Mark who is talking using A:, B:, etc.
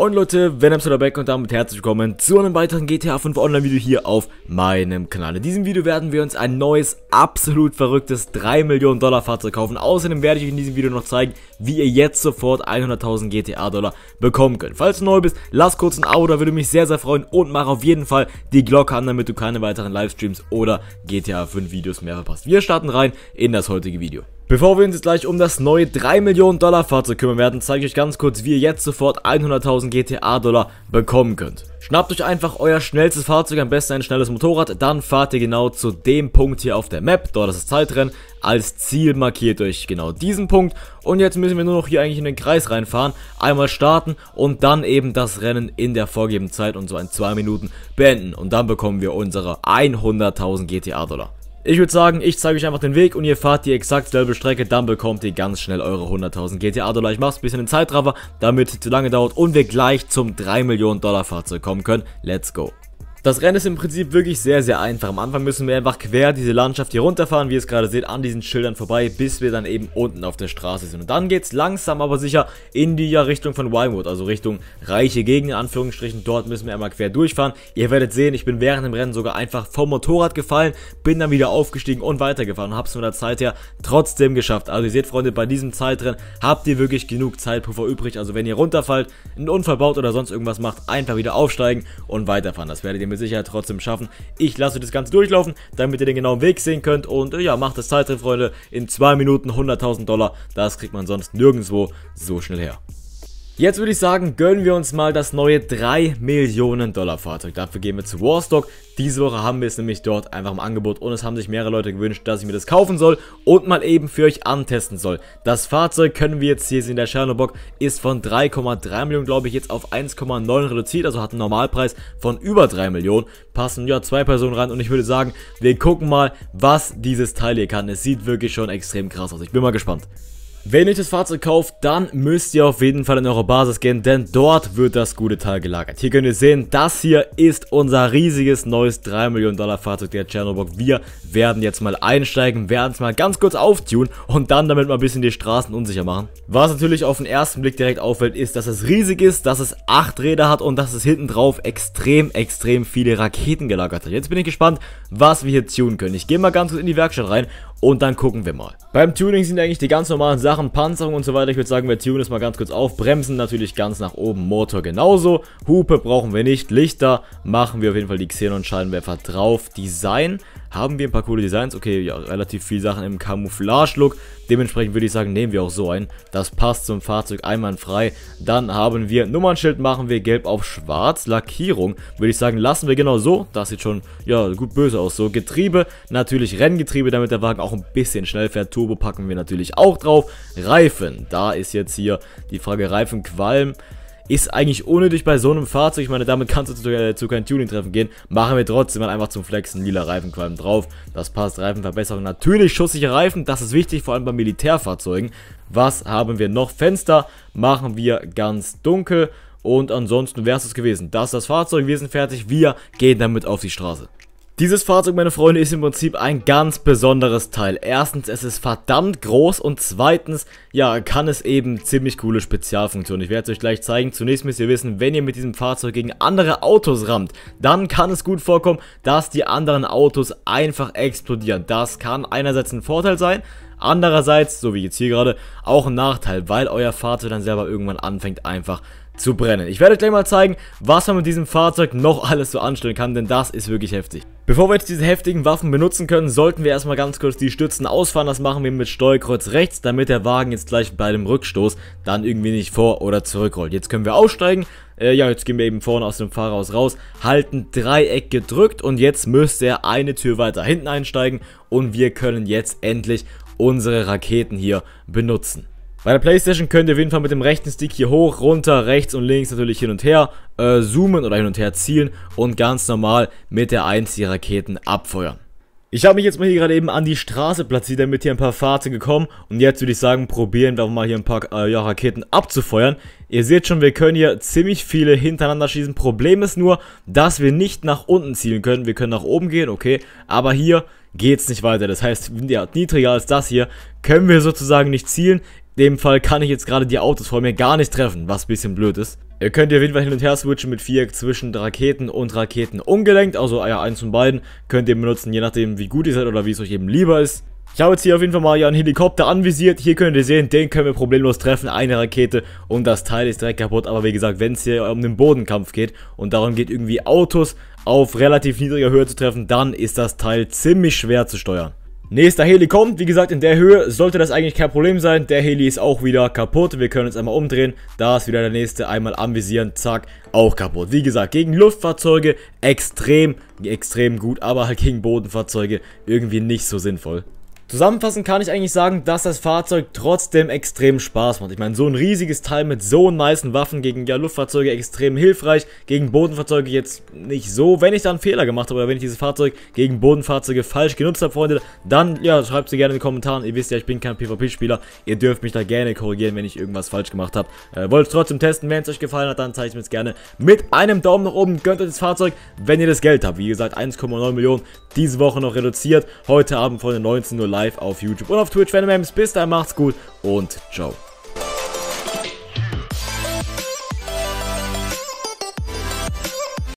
A: Moin Leute, Venom wieder back und damit herzlich willkommen zu einem weiteren GTA 5 Online Video hier auf meinem Kanal. In diesem Video werden wir uns ein neues, absolut verrücktes 3 Millionen Dollar Fahrzeug kaufen. Außerdem werde ich euch in diesem Video noch zeigen, wie ihr jetzt sofort 100.000 GTA Dollar bekommen könnt. Falls du neu bist, lass kurz ein Abo, da würde mich sehr, sehr freuen und mach auf jeden Fall die Glocke an, damit du keine weiteren Livestreams oder GTA 5 Videos mehr verpasst. Wir starten rein in das heutige Video. Bevor wir uns jetzt gleich um das neue 3 Millionen Dollar Fahrzeug kümmern werden, zeige ich euch ganz kurz, wie ihr jetzt sofort 100.000 GTA Dollar bekommen könnt. Schnappt euch einfach euer schnellstes Fahrzeug, am besten ein schnelles Motorrad, dann fahrt ihr genau zu dem Punkt hier auf der Map, dort ist das Zeitrennen, als Ziel markiert euch genau diesen Punkt und jetzt müssen wir nur noch hier eigentlich in den Kreis reinfahren, einmal starten und dann eben das Rennen in der vorgegebenen Zeit und so in 2 Minuten beenden und dann bekommen wir unsere 100.000 GTA Dollar. Ich würde sagen, ich zeige euch einfach den Weg und ihr fahrt die exakt selbe Strecke, dann bekommt ihr ganz schnell eure 100.000 GTA-Dollar. Ich mache es ein bisschen in Zeitraffer, damit es zu lange dauert und wir gleich zum 3 Millionen Dollar Fahrzeug kommen können. Let's go. Das Rennen ist im Prinzip wirklich sehr, sehr einfach. Am Anfang müssen wir einfach quer diese Landschaft hier runterfahren, wie ihr es gerade seht, an diesen Schildern vorbei, bis wir dann eben unten auf der Straße sind. Und dann geht es langsam, aber sicher in die Richtung von Winewood, also Richtung reiche Gegend, in Anführungsstrichen. Dort müssen wir einmal quer durchfahren. Ihr werdet sehen, ich bin während dem Rennen sogar einfach vom Motorrad gefallen, bin dann wieder aufgestiegen und weitergefahren und habe es von der Zeit her trotzdem geschafft. Also ihr seht, Freunde, bei diesem Zeitrennen habt ihr wirklich genug Zeitpuffer übrig. Also wenn ihr runterfallt, einen Unfall baut oder sonst irgendwas macht, einfach wieder aufsteigen und weiterfahren. Das werdet ihr mit Sicherheit trotzdem schaffen. Ich lasse das Ganze durchlaufen, damit ihr den genauen Weg sehen könnt und äh, ja, macht das Zeitraum, Freunde. In zwei Minuten 100.000 Dollar, das kriegt man sonst nirgendwo so schnell her. Jetzt würde ich sagen, gönnen wir uns mal das neue 3 Millionen Dollar Fahrzeug. Dafür gehen wir zu Warstock. Diese Woche haben wir es nämlich dort einfach im Angebot und es haben sich mehrere Leute gewünscht, dass ich mir das kaufen soll und mal eben für euch antesten soll. Das Fahrzeug können wir jetzt hier sehen, der Chernobock ist von 3,3 Millionen, glaube ich, jetzt auf 1,9 reduziert, also hat einen Normalpreis von über 3 Millionen. Passen ja zwei Personen rein und ich würde sagen, wir gucken mal, was dieses Teil hier kann. Es sieht wirklich schon extrem krass aus. Ich bin mal gespannt. Wenn ihr euch das Fahrzeug kauft, dann müsst ihr auf jeden Fall in eure Basis gehen, denn dort wird das gute Teil gelagert. Hier könnt ihr sehen, das hier ist unser riesiges neues 3 Millionen Dollar Fahrzeug der Chernobyl. Wir werden jetzt mal einsteigen, werden es mal ganz kurz auftunen und dann damit mal ein bisschen die Straßen unsicher machen. Was natürlich auf den ersten Blick direkt auffällt, ist, dass es riesig ist, dass es 8 Räder hat und dass es hinten drauf extrem, extrem viele Raketen gelagert hat. Jetzt bin ich gespannt, was wir hier tunen können. Ich gehe mal ganz kurz in die Werkstatt rein und dann gucken wir mal. Beim Tuning sind eigentlich die ganz normalen Sachen, Panzerung und so weiter. Ich würde sagen, wir tunen das mal ganz kurz auf. Bremsen natürlich ganz nach oben, Motor genauso. Hupe brauchen wir nicht, Lichter machen wir auf jeden Fall die Xenon-Scheinwerfer drauf. Design haben wir ein paar coole Designs. Okay, ja, relativ viel Sachen im Camouflage-Look. Dementsprechend würde ich sagen, nehmen wir auch so ein. Das passt zum Fahrzeug einwandfrei. Dann haben wir Nummernschild, machen wir gelb auf schwarz. Lackierung, würde ich sagen, lassen wir genau so. Das sieht schon, ja, gut böse aus. So, Getriebe, natürlich Renngetriebe, damit der Wagen auch ein bisschen schnell fährt. Turbo packen wir natürlich auch drauf. Reifen, da ist jetzt hier die Frage Reifenqualm. Ist eigentlich unnötig bei so einem Fahrzeug. Ich meine, damit kannst du zu, äh, zu kein Tuning-Treffen gehen. Machen wir trotzdem mal einfach zum Flexen. Lila Reifenqualm drauf. Das passt. Reifenverbesserung. Natürlich schussige Reifen. Das ist wichtig, vor allem bei Militärfahrzeugen. Was haben wir noch? Fenster machen wir ganz dunkel. Und ansonsten wäre es gewesen. Das ist das Fahrzeug. Wir sind fertig. Wir gehen damit auf die Straße. Dieses Fahrzeug, meine Freunde, ist im Prinzip ein ganz besonderes Teil. Erstens, es ist verdammt groß und zweitens, ja, kann es eben ziemlich coole Spezialfunktionen. Ich werde es euch gleich zeigen. Zunächst müsst ihr wissen, wenn ihr mit diesem Fahrzeug gegen andere Autos rammt, dann kann es gut vorkommen, dass die anderen Autos einfach explodieren. Das kann einerseits ein Vorteil sein, andererseits, so wie jetzt hier gerade, auch ein Nachteil, weil euer Fahrzeug dann selber irgendwann anfängt einfach zu brennen. Ich werde euch gleich mal zeigen, was man mit diesem Fahrzeug noch alles so anstellen kann, denn das ist wirklich heftig. Bevor wir jetzt diese heftigen Waffen benutzen können, sollten wir erstmal ganz kurz die Stützen ausfahren. Das machen wir mit Steuerkreuz rechts, damit der Wagen jetzt gleich bei dem Rückstoß dann irgendwie nicht vor- oder zurückrollt. Jetzt können wir aussteigen. Äh, ja, jetzt gehen wir eben vorne aus dem Fahrhaus raus, halten Dreieck gedrückt und jetzt müsste er eine Tür weiter hinten einsteigen und wir können jetzt endlich unsere Raketen hier benutzen. Bei der Playstation könnt ihr auf jeden Fall mit dem rechten Stick hier hoch, runter, rechts und links natürlich hin und her äh, zoomen oder hin und her zielen und ganz normal mit der 1 die Raketen abfeuern. Ich habe mich jetzt mal hier gerade eben an die Straße platziert, damit hier ein paar Fahrzeuge kommen und jetzt würde ich sagen, probieren wir mal hier ein paar äh, ja, Raketen abzufeuern. Ihr seht schon, wir können hier ziemlich viele hintereinander schießen. Problem ist nur, dass wir nicht nach unten zielen können. Wir können nach oben gehen, okay, aber hier geht es nicht weiter. Das heißt, niedriger als das hier können wir sozusagen nicht zielen dem Fall kann ich jetzt gerade die Autos vor mir gar nicht treffen, was ein bisschen blöd ist. Ihr könnt auf jeden Fall hin und her switchen mit Viereck zwischen Raketen und Raketen umgelenkt, also ja, eins von beiden könnt ihr benutzen, je nachdem wie gut ihr seid oder wie es euch eben lieber ist. Ich habe jetzt hier auf jeden Fall mal einen Helikopter anvisiert. Hier könnt ihr sehen, den können wir problemlos treffen. Eine Rakete und das Teil ist direkt kaputt. Aber wie gesagt, wenn es hier um den Bodenkampf geht und darum geht, irgendwie Autos auf relativ niedriger Höhe zu treffen, dann ist das Teil ziemlich schwer zu steuern. Nächster Heli kommt, wie gesagt, in der Höhe sollte das eigentlich kein Problem sein. Der Heli ist auch wieder kaputt. Wir können uns einmal umdrehen. Da ist wieder der nächste. Einmal anvisieren, zack, auch kaputt. Wie gesagt, gegen Luftfahrzeuge extrem, extrem gut, aber halt gegen Bodenfahrzeuge irgendwie nicht so sinnvoll. Zusammenfassend kann ich eigentlich sagen, dass das Fahrzeug trotzdem extrem Spaß macht. Ich meine, so ein riesiges Teil mit so nice Waffen gegen ja, Luftfahrzeuge extrem hilfreich, gegen Bodenfahrzeuge jetzt nicht so. Wenn ich da einen Fehler gemacht habe oder wenn ich dieses Fahrzeug gegen Bodenfahrzeuge falsch genutzt habe, Freunde, dann ja, schreibt sie gerne in die Kommentare. Ihr wisst ja, ich bin kein PvP-Spieler. Ihr dürft mich da gerne korrigieren, wenn ich irgendwas falsch gemacht habe. Äh, wollt es trotzdem testen, wenn es euch gefallen hat, dann zeige ich mir es gerne mit einem Daumen nach oben. Gönnt euch das Fahrzeug, wenn ihr das Geld habt. Wie gesagt, 1,9 Millionen diese Woche noch reduziert. Heute Abend, Freunde, 19 Uhr live live auf YouTube und auf Twitch, wenn ihr Memes. Bis dann, macht's gut und ciao.